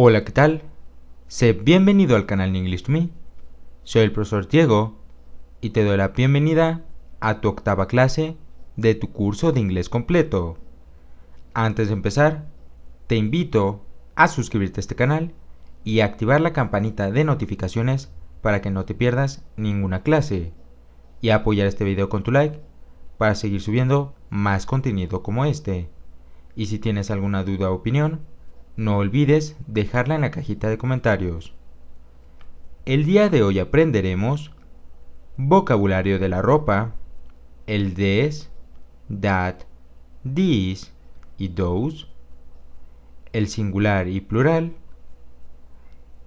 Hola, ¿qué tal? Sé bienvenido al canal English to Me. Soy el profesor Diego y te doy la bienvenida a tu octava clase de tu curso de inglés completo. Antes de empezar, te invito a suscribirte a este canal y a activar la campanita de notificaciones para que no te pierdas ninguna clase y a apoyar este video con tu like para seguir subiendo más contenido como este. Y si tienes alguna duda o opinión, no olvides dejarla en la cajita de comentarios. El día de hoy aprenderemos vocabulario de la ropa, el des, that, this y those, el singular y plural,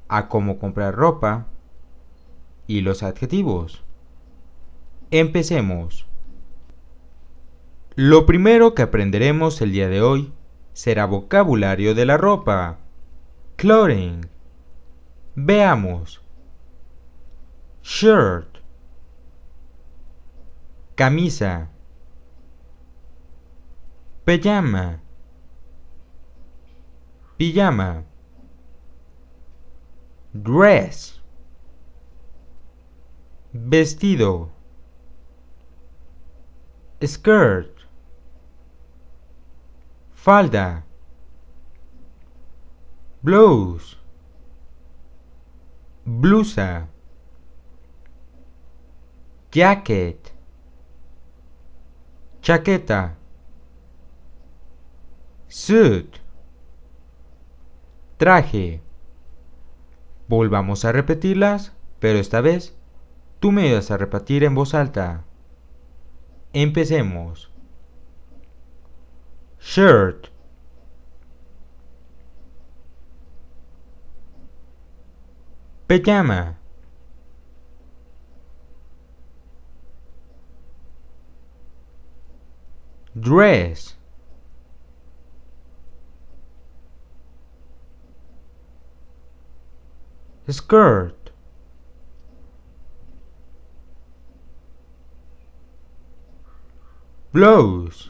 a cómo comprar ropa y los adjetivos. Empecemos. Lo primero que aprenderemos el día de hoy será vocabulario de la ropa. Clothing. Veamos. Shirt. Camisa. Pijama. Pijama. Dress. Vestido. Skirt falda, blouse, blusa, jacket, chaqueta, suit, traje. Volvamos a repetirlas, pero esta vez tú me vas a repetir en voz alta. Empecemos. shirt pajama dress skirt blouse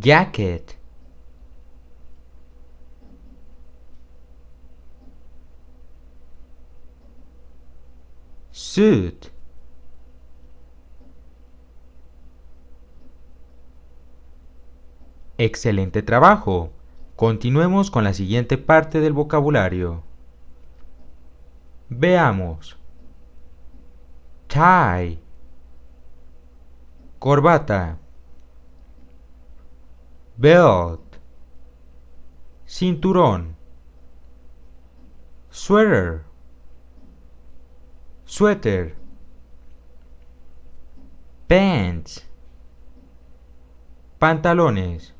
jacket suit Excelente trabajo. Continuemos con la siguiente parte del vocabulario. Veamos. Tie. Corbata belt, cinturón, sweater, suéter, pants, pantalones,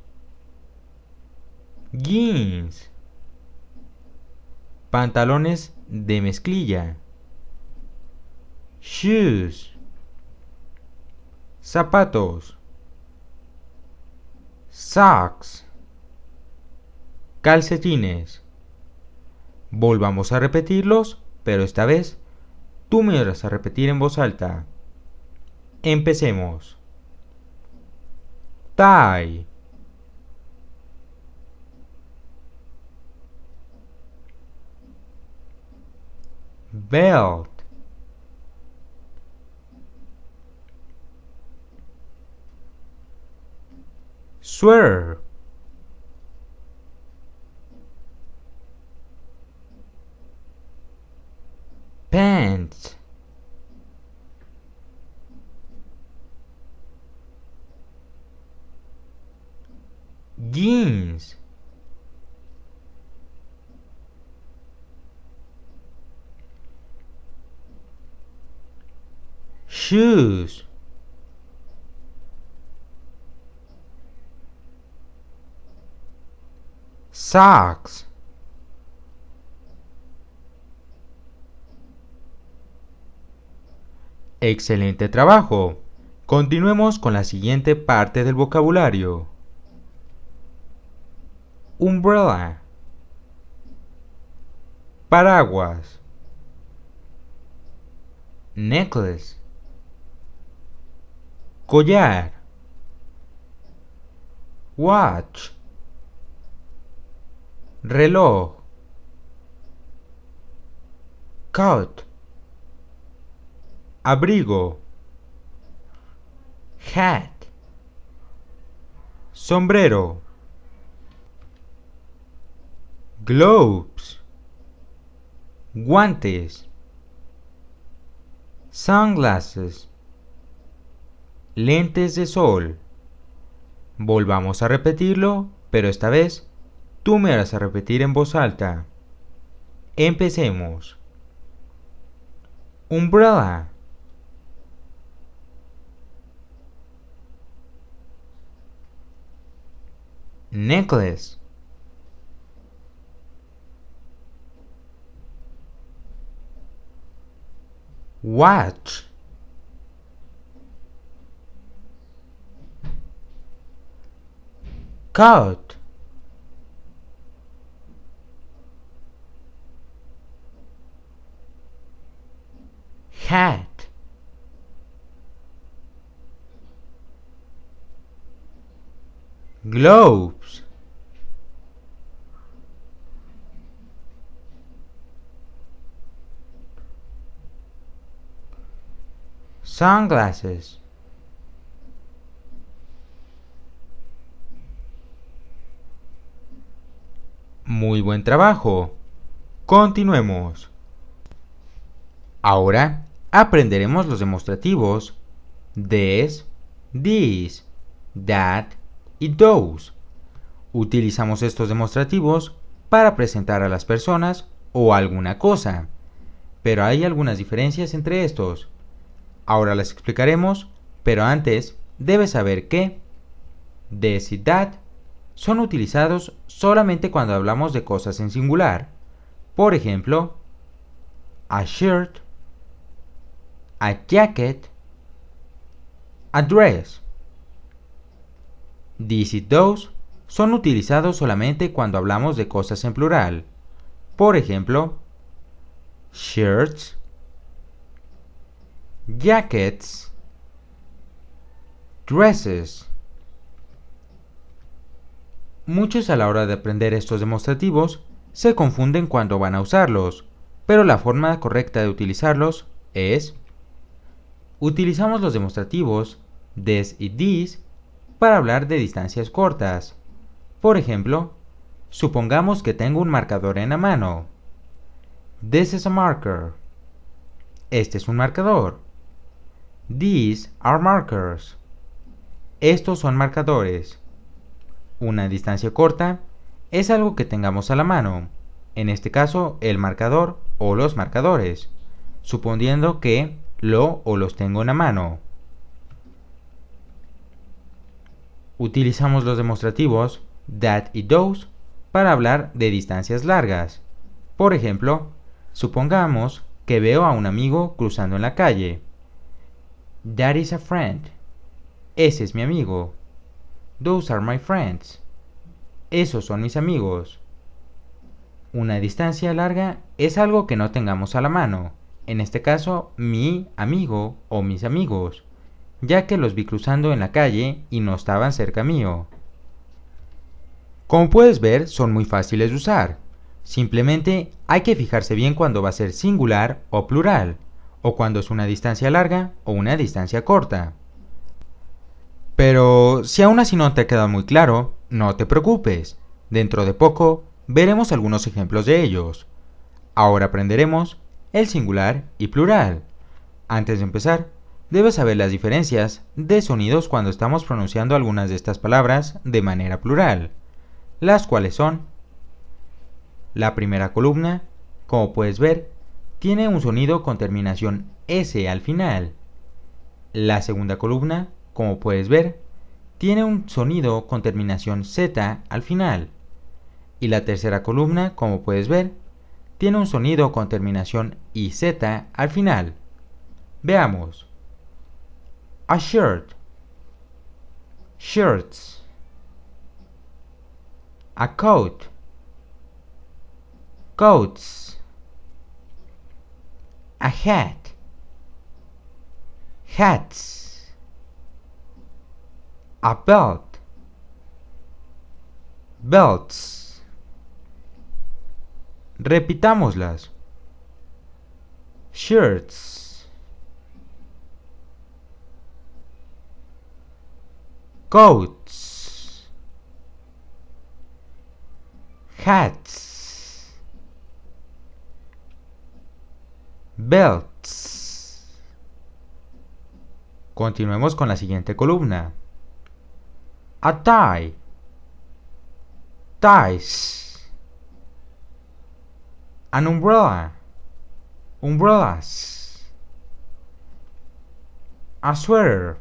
jeans, pantalones de mezclilla, shoes, zapatos, Socks. Calcetines. Volvamos a repetirlos, pero esta vez tú me irás a repetir en voz alta. Empecemos. Tie. Belt. swear pants jeans shoes socks Excelente trabajo. Continuemos con la siguiente parte del vocabulario. Umbrella. Paraguas. Necklace. Collar. Watch reloj coat abrigo hat sombrero Globes. guantes sunglasses lentes de sol volvamos a repetirlo pero esta vez Tú me harás a repetir en voz alta. Empecemos. Umbrella. Necklace. Watch. Coat. cat globes sunglasses Muy buen trabajo. Continuemos. Ahora aprenderemos los demostrativos this, this, that y those. Utilizamos estos demostrativos para presentar a las personas o alguna cosa, pero hay algunas diferencias entre estos. Ahora las explicaremos, pero antes debes saber que this y that son utilizados solamente cuando hablamos de cosas en singular. Por ejemplo, a shirt a jacket, a dress. These y son utilizados solamente cuando hablamos de cosas en plural. Por ejemplo, shirts, jackets, dresses. Muchos a la hora de aprender estos demostrativos se confunden cuando van a usarlos, pero la forma correcta de utilizarlos es utilizamos los demostrativos des y this para hablar de distancias cortas. Por ejemplo, supongamos que tengo un marcador en la mano. This is a marker. Este es un marcador. These are markers. Estos son marcadores. Una distancia corta es algo que tengamos a la mano, en este caso el marcador o los marcadores, suponiendo que lo o los tengo en la mano. Utilizamos los demostrativos that y those para hablar de distancias largas. Por ejemplo, supongamos que veo a un amigo cruzando en la calle. That is a friend. Ese es mi amigo. Those are my friends. Esos son mis amigos. Una distancia larga es algo que no tengamos a la mano en este caso mi amigo o mis amigos, ya que los vi cruzando en la calle y no estaban cerca mío. Como puedes ver, son muy fáciles de usar. Simplemente hay que fijarse bien cuando va a ser singular o plural, o cuando es una distancia larga o una distancia corta. Pero si aún así no te ha quedado muy claro, no te preocupes. Dentro de poco veremos algunos ejemplos de ellos. Ahora aprenderemos el singular y plural. Antes de empezar, debes saber las diferencias de sonidos cuando estamos pronunciando algunas de estas palabras de manera plural, las cuales son la primera columna, como puedes ver, tiene un sonido con terminación S al final. La segunda columna, como puedes ver, tiene un sonido con terminación Z al final. Y la tercera columna, como puedes ver, tiene un sonido con terminación IZ al final. Veamos. A shirt. Shirts. A coat. Coats. A hat. Hats. A belt. Belts. Repitámoslas. Shirts. Coats. Hats. Belts. Continuemos con la siguiente columna. A tie. Ties. An umbrella. Umbrellas. A sweater.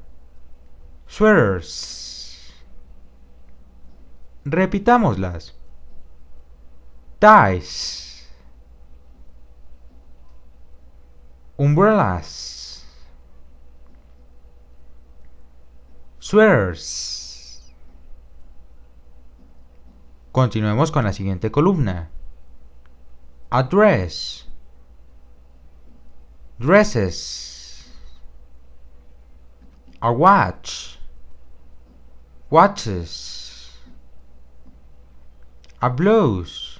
Sweaters. Repitámoslas. Ties. Umbrellas. Sweaters. Continuemos con la siguiente columna dress, dresses a watch watches a blouse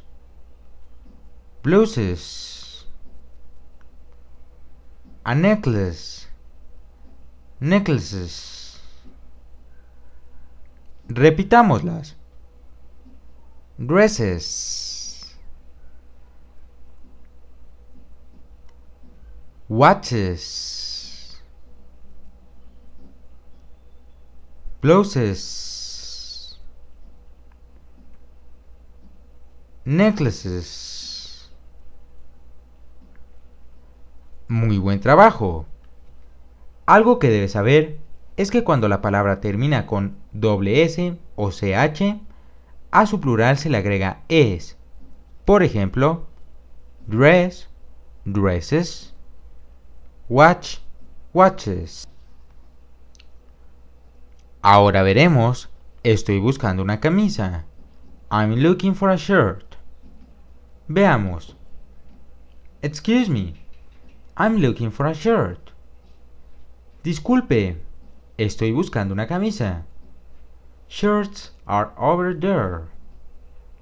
blouses a necklace necklaces repitámoslas dresses watches, blouses, necklaces. Muy buen trabajo. Algo que debes saber es que cuando la palabra termina con doble S o CH, a su plural se le agrega es. Por ejemplo, dress, dresses, watch watches. Ahora veremos, estoy buscando una camisa. I'm looking for a shirt. Veamos. Excuse me. I'm looking for a shirt. Disculpe, estoy buscando una camisa. Shirts are over there.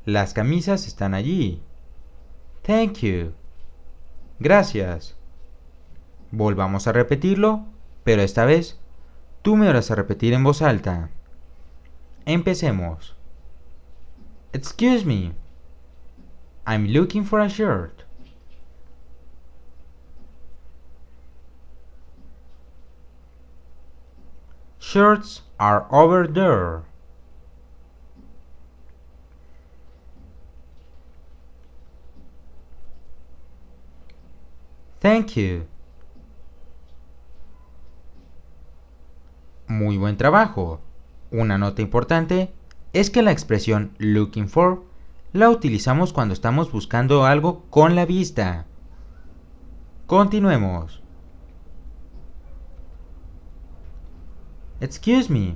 Las camisas están allí. Thank you. Gracias. Volvamos a repetirlo, pero esta vez tú me vas a repetir en voz alta. Empecemos. Excuse me. I'm looking for a shirt. Shirts are over there. Thank you. muy buen trabajo. Una nota importante es que la expresión looking for la utilizamos cuando estamos buscando algo con la vista. Continuemos. Excuse me,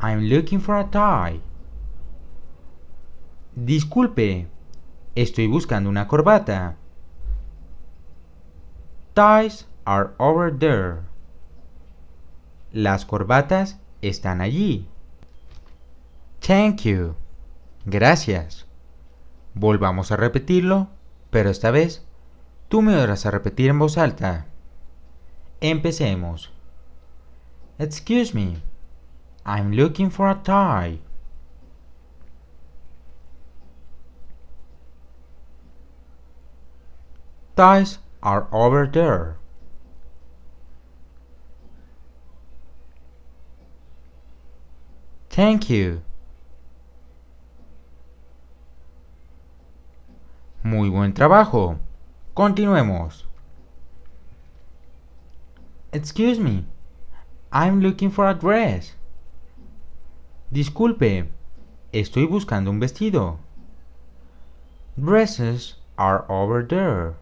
I'm looking for a tie. Disculpe, estoy buscando una corbata. Ties are over there. Las corbatas están allí. Thank you. Gracias. Volvamos a repetirlo, pero esta vez tú me oirás a repetir en voz alta. Empecemos. Excuse me. I'm looking for a tie. Ties are over there. Thank you. Muy buen trabajo. Continuemos. Excuse me. I'm looking for a dress. Disculpe. Estoy buscando un vestido. Dresses are over there.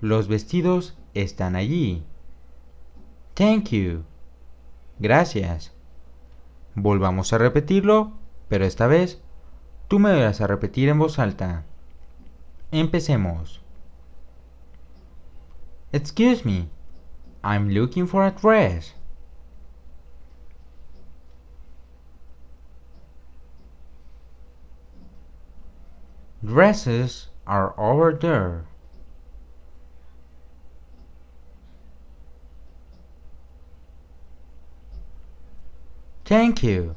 Los vestidos están allí. Thank you. Gracias. Volvamos a repetirlo, pero esta vez tú me vas a repetir en voz alta. Empecemos. Excuse me, I'm looking for a dress. Dresses are over there. Thank you.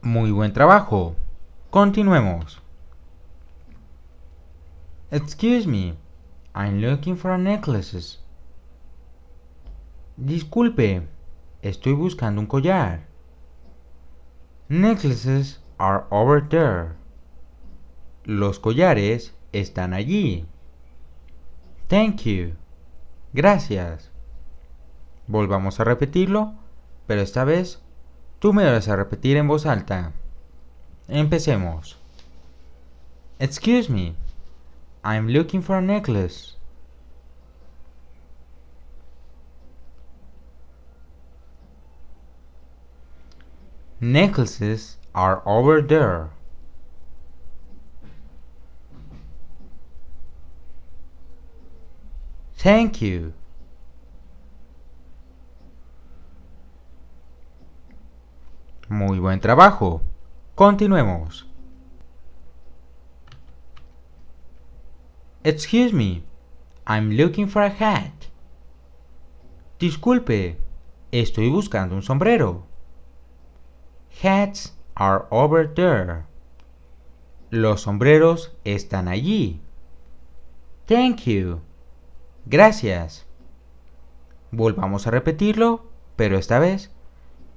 Muy buen trabajo. Continuemos. Excuse me. I'm looking for necklaces. Disculpe. Estoy buscando un collar. Necklaces are over there. Los collares están allí. Thank you. Gracias. Volvamos a repetirlo, pero esta vez tú me lo vas a repetir en voz alta. Empecemos. Excuse me, I'm looking for a necklace. Necklaces are over there. Thank you. Muy buen trabajo. Continuemos. Excuse me, I'm looking for a hat. Disculpe, estoy buscando un sombrero. Hats are over there. Los sombreros están allí. Thank you. Gracias. Volvamos a repetirlo, pero esta vez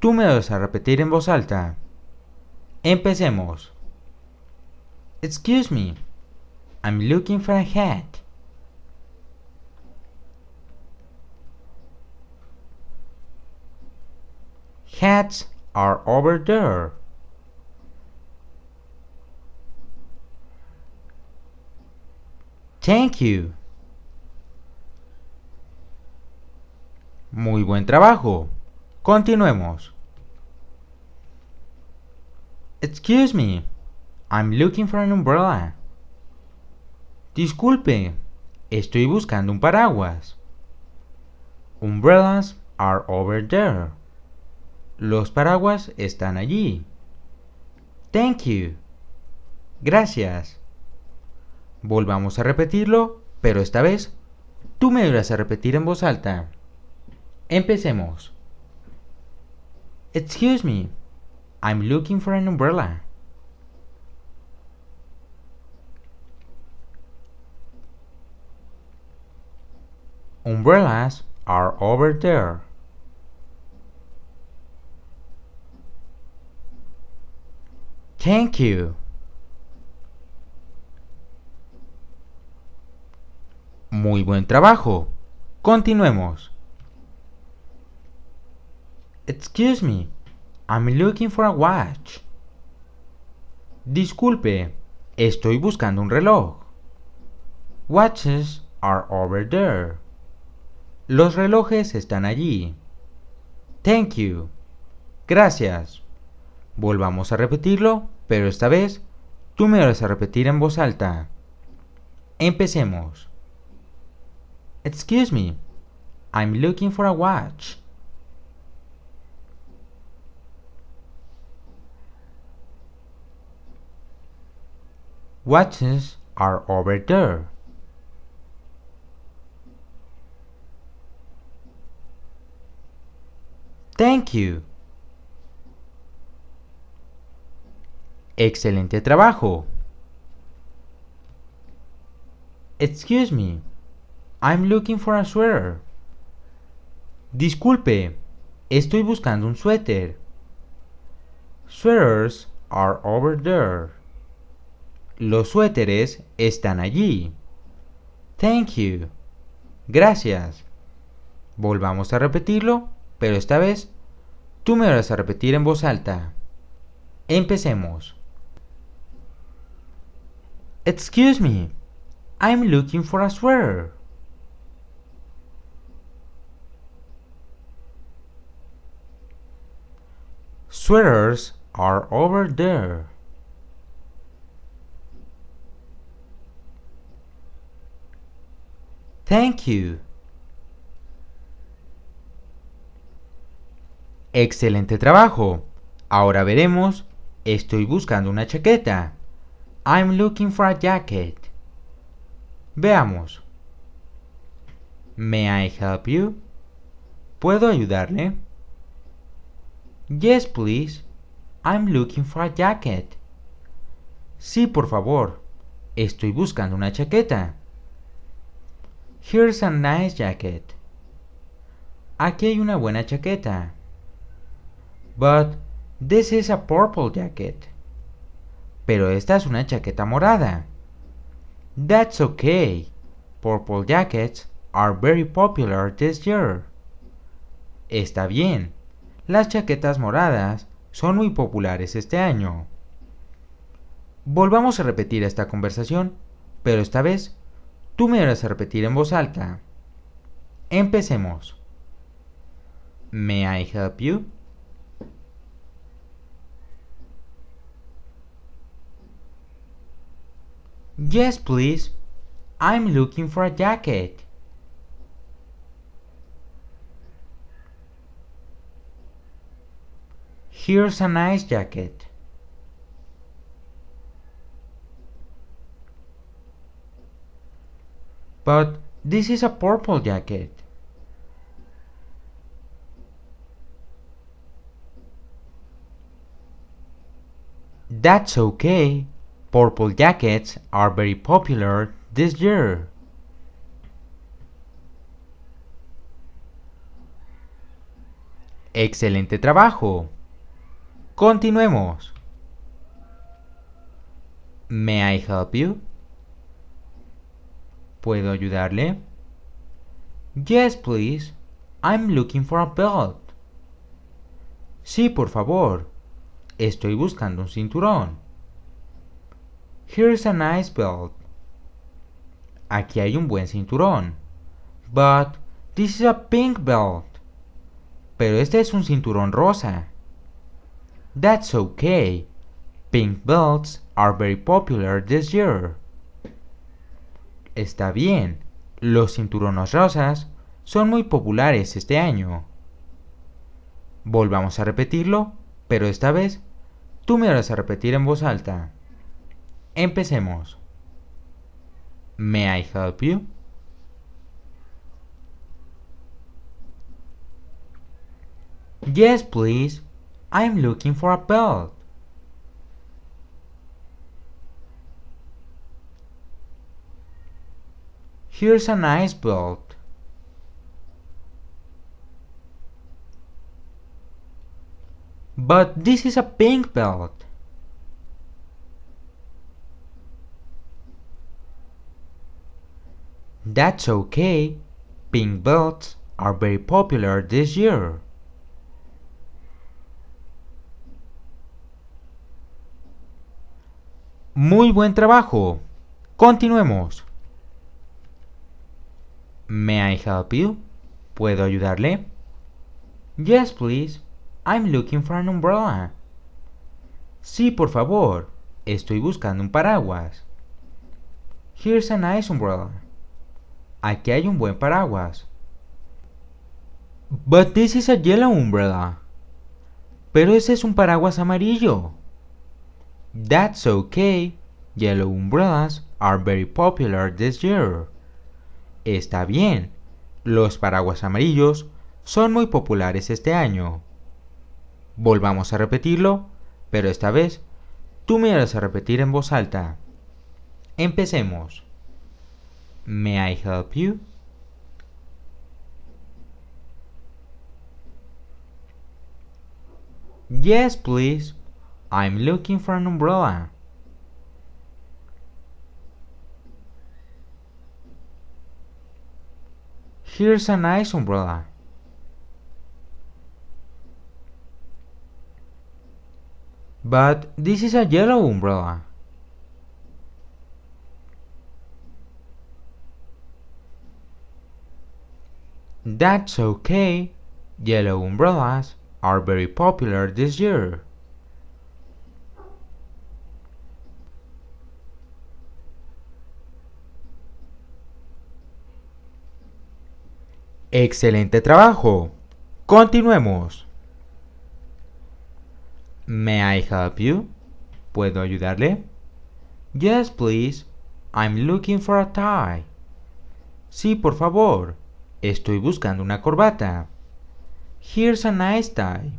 Tú me vas a repetir en voz alta. Empecemos. Excuse me. I'm looking for a hat. Hats are over there. Thank you. Muy buen trabajo. Continuemos. Excuse me. I'm looking for an umbrella. Disculpe. Estoy buscando un paraguas. Umbrellas are over there. Los paraguas están allí. Thank you. Gracias. Volvamos a repetirlo, pero esta vez tú me irás a repetir en voz alta. Empecemos. Excuse me. I'm looking for an umbrella. Umbrellas are over there. Thank you. Muy buen trabajo. Continuemos. Excuse me. I'm looking for a watch. Disculpe, estoy buscando un reloj. Watches are over there. Los relojes están allí. Thank you. Gracias. Volvamos a repetirlo, pero esta vez tú me lo vas a repetir en voz alta. Empecemos. Excuse me. I'm looking for a watch. Watches are over there. Thank you. Excelente trabajo. Excuse me. I'm looking for a sweater. Disculpe, estoy buscando un suéter. Sweaters are over there. Los suéteres están allí. Thank you. Gracias. Volvamos a repetirlo, pero esta vez tú me vas a repetir en voz alta. Empecemos. Excuse me, I'm looking for a sweater. Sweaters are over there. Thank you. Excelente trabajo. Ahora veremos. Estoy buscando una chaqueta. I'm looking for a jacket. Veamos. May I help you? ¿Puedo ayudarle? Yes, please. I'm looking for a jacket. Sí, por favor. Estoy buscando una chaqueta. Here's a nice jacket. Aquí hay una buena chaqueta. But this is a purple jacket. Pero esta es una chaqueta morada. That's okay. Purple jackets are very popular this year. Está bien. Las chaquetas moradas son muy populares este año. Volvamos a repetir esta conversación, pero esta vez Tú me a repetir en voz alta. Empecemos. May I help you? Yes, please. I'm looking for a jacket. Here's a nice jacket. But this is a purple jacket. That's okay. Purple jackets are very popular this year. Excelente trabajo. Continuemos. May I help you? ¿Puedo ayudarle? Yes, please. I'm looking for a belt. Sí, por favor. Estoy buscando un cinturón. Here's a nice belt. Aquí hay un buen cinturón. But this is a pink belt. Pero este es un cinturón rosa. That's okay. Pink belts are very popular this year. está bien. Los cinturones rosas son muy populares este año. Volvamos a repetirlo, pero esta vez tú me vas a repetir en voz alta. Empecemos. May I help you? Yes, please. I'm looking for a belt. Here's a nice belt, But this is a pink belt. That's okay, pink belts are very popular this year. Muy buen trabajo. Continuemos. May I help you? ¿Puedo ayudarle? Yes, please. I'm looking for an umbrella. Sí, por favor. Estoy buscando un paraguas. Here's a nice umbrella. Aquí hay un buen paraguas. But this is a yellow umbrella. Pero ese es un paraguas amarillo. That's okay. Yellow umbrellas are very popular this year está bien. Los paraguas amarillos son muy populares este año. Volvamos a repetirlo, pero esta vez tú me harás a repetir en voz alta. Empecemos. May I help you? Yes, please. I'm looking for an umbrella. Here's a nice umbrella. But this is a yellow umbrella. That's okay. Yellow umbrellas are very popular this year. Excelente trabajo. Continuemos. May I help you? ¿Puedo ayudarle? Yes, please. I'm looking for a tie. Sí, por favor. Estoy buscando una corbata. Here's a nice tie.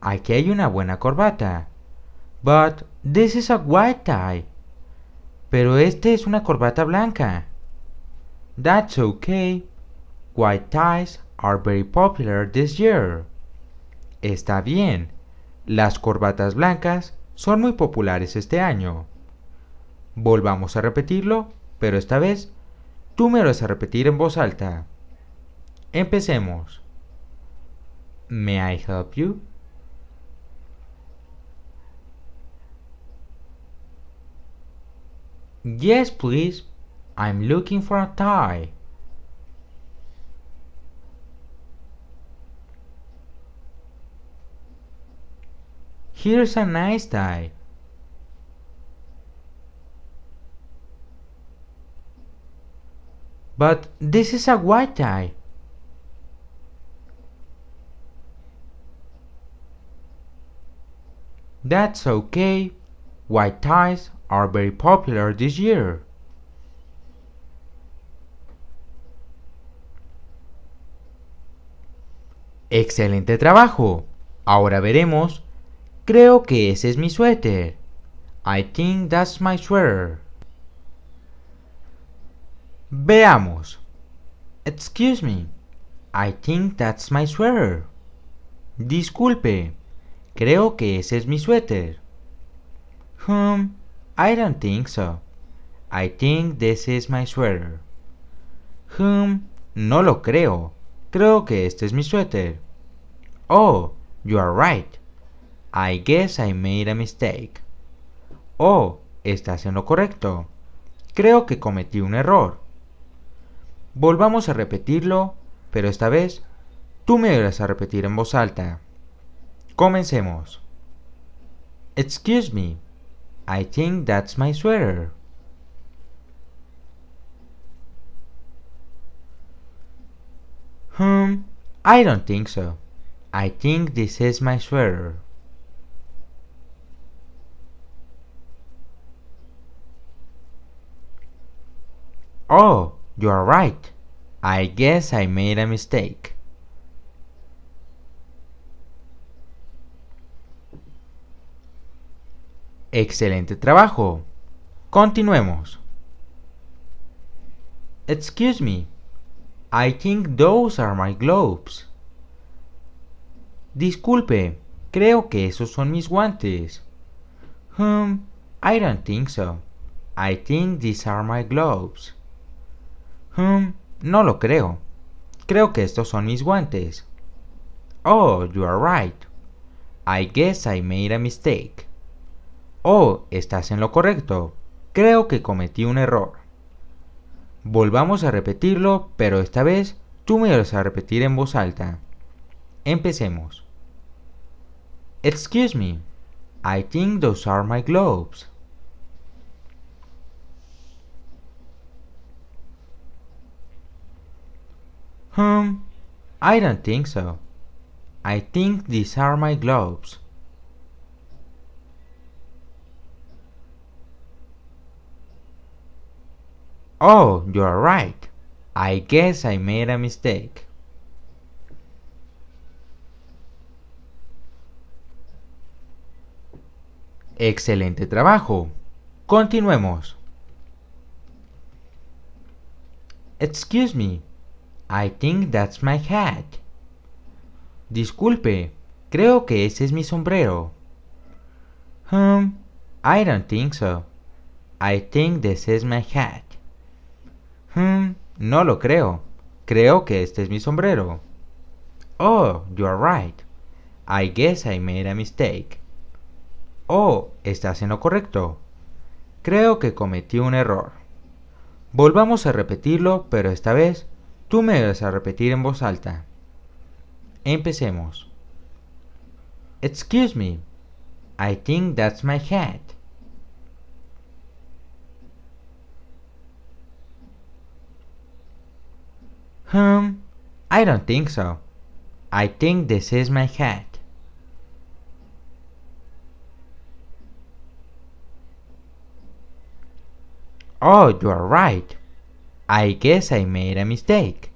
Aquí hay una buena corbata. But this is a white tie. Pero este es una corbata blanca. That's okay. White ties are very popular this year. Está bien. Las corbatas blancas son muy populares este año. Volvamos a repetirlo, pero esta vez tú me lo vas a repetir en voz alta. Empecemos. May I help you? Yes, please. I'm looking for a tie. Here's a nice tie. But this is a white tie. That's okay. White ties are very popular this year. Excelente trabajo. Ahora veremos Creo que ese es mi suéter. I think that's my sweater. Veamos. Excuse me. I think that's my sweater. Disculpe. Creo que ese es mi suéter. Hmm, I don't think so. I think this is my sweater. Hmm, no lo creo. Creo que este es mi suéter. Oh, you are right. I guess I made a mistake. Oh, estás en lo correcto. Creo que cometí un error. Volvamos a repetirlo, pero esta vez tú me irás a repetir en voz alta. Comencemos. Excuse me. I think that's my sweater. Hmm, I don't think so. I think this is my sweater. Oh, you are right. I guess I made a mistake. Excelente trabajo. Continuemos. Excuse me. I think those are my gloves. Disculpe, creo que esos son mis guantes. Hmm, I don't think so. I think these are my gloves. Hmm, no lo creo. Creo que estos son mis guantes. Oh, you are right. I guess I made a mistake. Oh, estás en lo correcto. Creo que cometí un error. Volvamos a repetirlo, pero esta vez tú me vas a repetir en voz alta. Empecemos. Excuse me. I think those are my gloves. Hmm, I don't think so. I think these are my gloves. Oh, you're right. I guess I made a mistake. Excelente trabajo. Continuemos. Excuse me, I think that's my hat. Disculpe, creo que ese es mi sombrero. Hmm, I don't think so. I think this is my hat. Hmm, no lo creo. Creo que este es mi sombrero. Oh, you are right. I guess I made a mistake. Oh, estás en lo correcto. Creo que cometí un error. Volvamos a repetirlo, pero esta vez Tú me debes a repetir en voz alta. Empecemos. Excuse me. I think that's my hat. Hmm, I don't think so. I think this is my hat. Oh, you are right. I guess I made a mistake.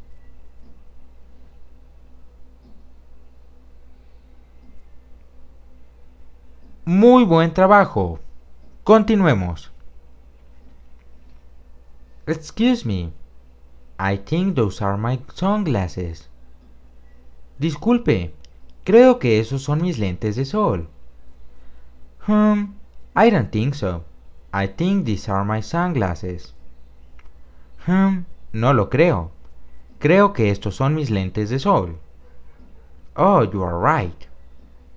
Muy buen trabajo. Continuemos. Excuse me. I think those are my sunglasses. Disculpe, creo que esos son mis lentes de sol. Hmm, I don't think so. I think these are my sunglasses. Hmm, no lo creo. Creo que estos son mis lentes de sol. Oh, you are right.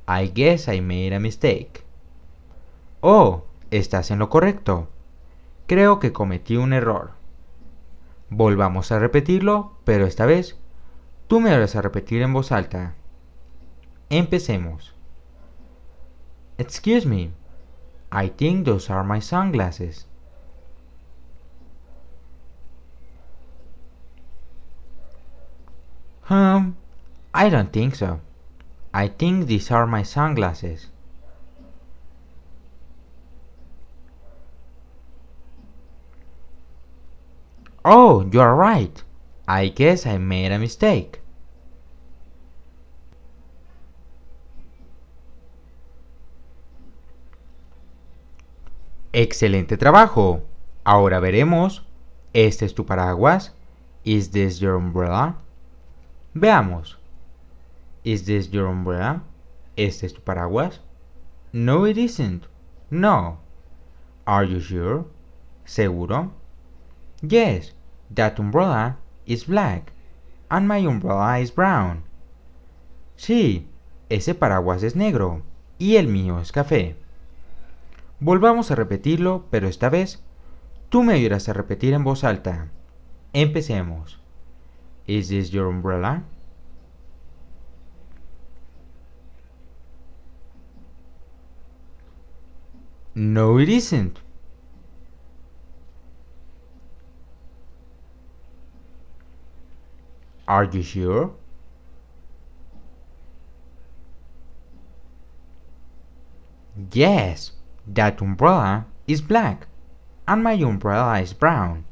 I guess I made a mistake. Oh, estás en lo correcto. Creo que cometí un error. Volvamos a repetirlo, pero esta vez tú me vas a repetir en voz alta. Empecemos. Excuse me. I think those are my sunglasses. Um, I don't think so. I think these are my sunglasses. Oh, you are right. I guess I made a mistake. Excelente trabajo. Ahora veremos. ¿Este es tu paraguas? Is this your umbrella? Veamos. Is this your umbrella? ¿Este es tu paraguas? No, it No. Are you sure? ¿Seguro? Yes, that umbrella is black and my umbrella is brown. Sí, ese paraguas es negro y el mío es café. Volvamos a repetirlo, pero esta vez tú me ayudarás a repetir en voz alta. Empecemos. Is this your umbrella? No, it isn't. Are you sure? Yes, that umbrella is black and my umbrella is brown.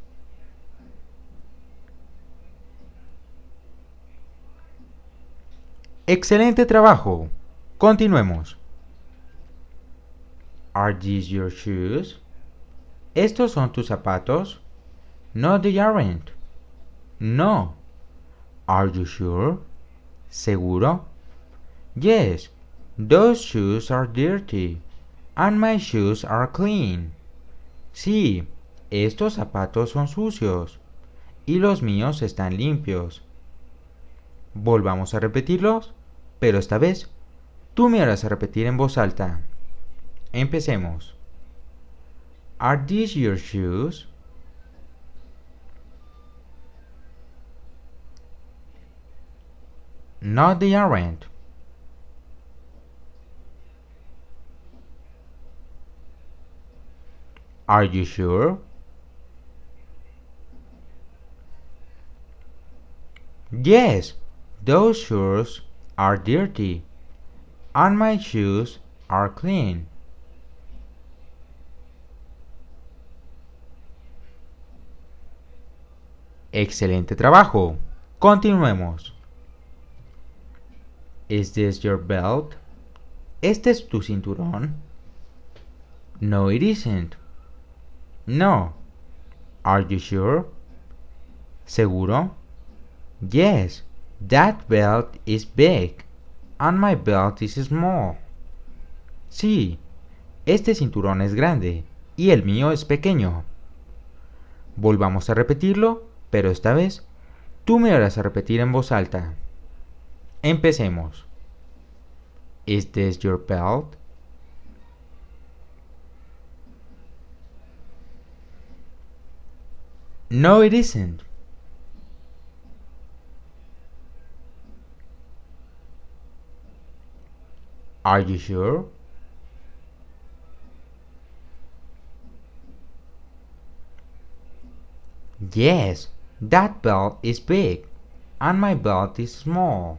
Excelente trabajo. Continuemos. Are these your shoes? ¿Estos son tus zapatos? No, they aren't. No. Are you sure? ¿Seguro? Yes, those shoes are dirty and my shoes are clean. Sí, estos zapatos son sucios y los míos están limpios. Volvamos a repetirlos pero esta vez tú me harás repetir en voz alta. Empecemos. Are these your shoes? No, they aren't. Are you sure? Yes, those shoes are dirty and my shoes are clean. Excelente trabajo. Continuemos. Is this your belt? ¿Este es tu cinturón? No, it isn't. No. Are you sure? ¿Seguro? Yes. That belt is big and my belt is small. Sí, este cinturón es grande y el mío es pequeño. Volvamos a repetirlo, pero esta vez tú me harás a repetir en voz alta. Empecemos. Is this your belt? No, it isn't. Are you sure? Yes, that belt is big and my belt is small.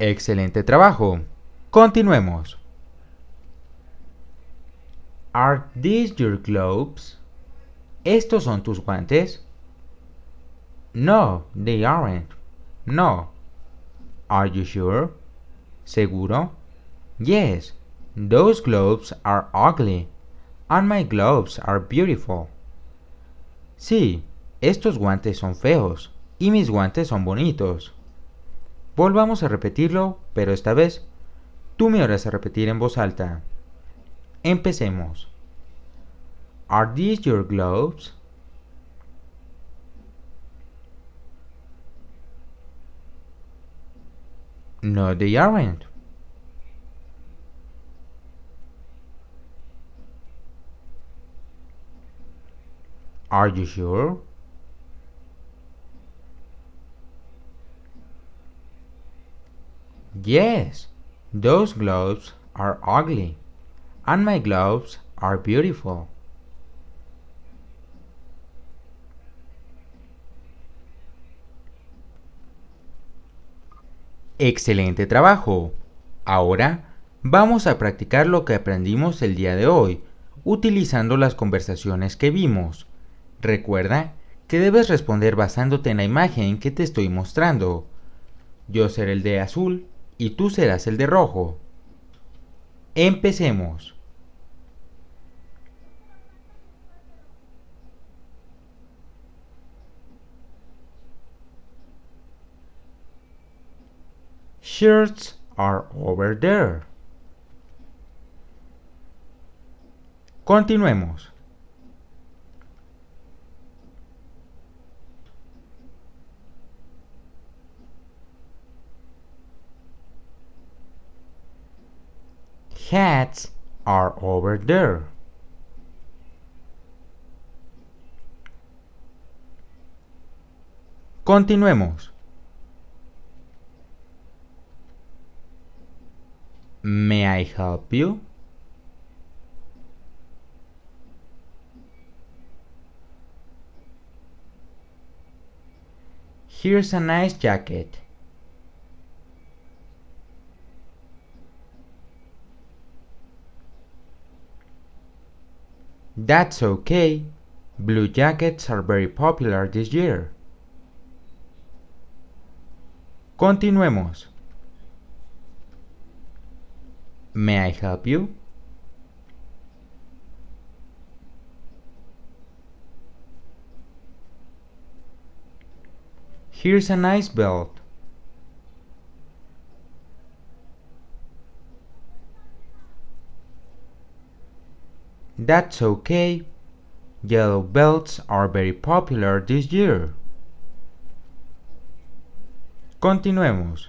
Excelente trabajo. Continuemos. Are these your gloves? ¿Estos son tus guantes? No, they aren't. No. Are you sure? Seguro. Yes, those gloves are ugly. And my gloves are beautiful. Sí, estos guantes son feos. Y mis guantes son bonitos. Volvamos a repetirlo, pero esta vez tú me harás a repetir en voz alta. Empecemos. Are these your gloves? No, they aren't. Are you sure? Yes, those gloves are ugly, and my gloves are beautiful. Excelente trabajo. Ahora vamos a practicar lo que aprendimos el día de hoy, utilizando las conversaciones que vimos. Recuerda que debes responder basándote en la imagen que te estoy mostrando. Yo seré el de azul y tú serás el de rojo. Empecemos. shirts are over there. Continuemos. Hats are over there. Continuemos. May I help you? Here's a nice jacket. That's okay. Blue jackets are very popular this year. Continuemos. May I help you? Here's a nice belt. That's okay. Yellow belts are very popular this year. Continuemos.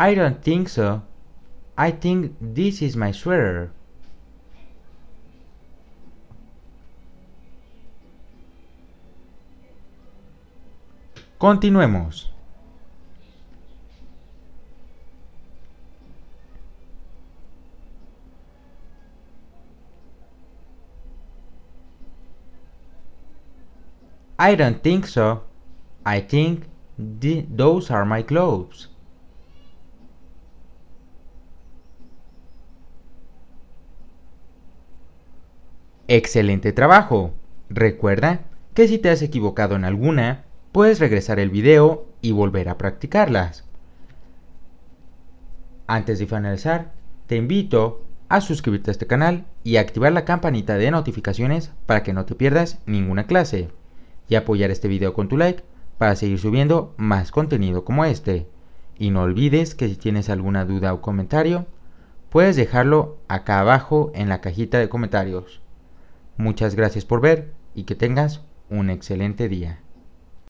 I don't think so. I think this is my sweater. Continuemos. I don't think so. I think th those are my clothes. Excelente trabajo. Recuerda que si te has equivocado en alguna, puedes regresar el video y volver a practicarlas. Antes de finalizar, te invito a suscribirte a este canal y a activar la campanita de notificaciones para que no te pierdas ninguna clase y apoyar este video con tu like para seguir subiendo más contenido como este. Y no olvides que si tienes alguna duda o comentario, puedes dejarlo acá abajo en la cajita de comentarios. Muchas gracias por ver y que tengas un excelente día.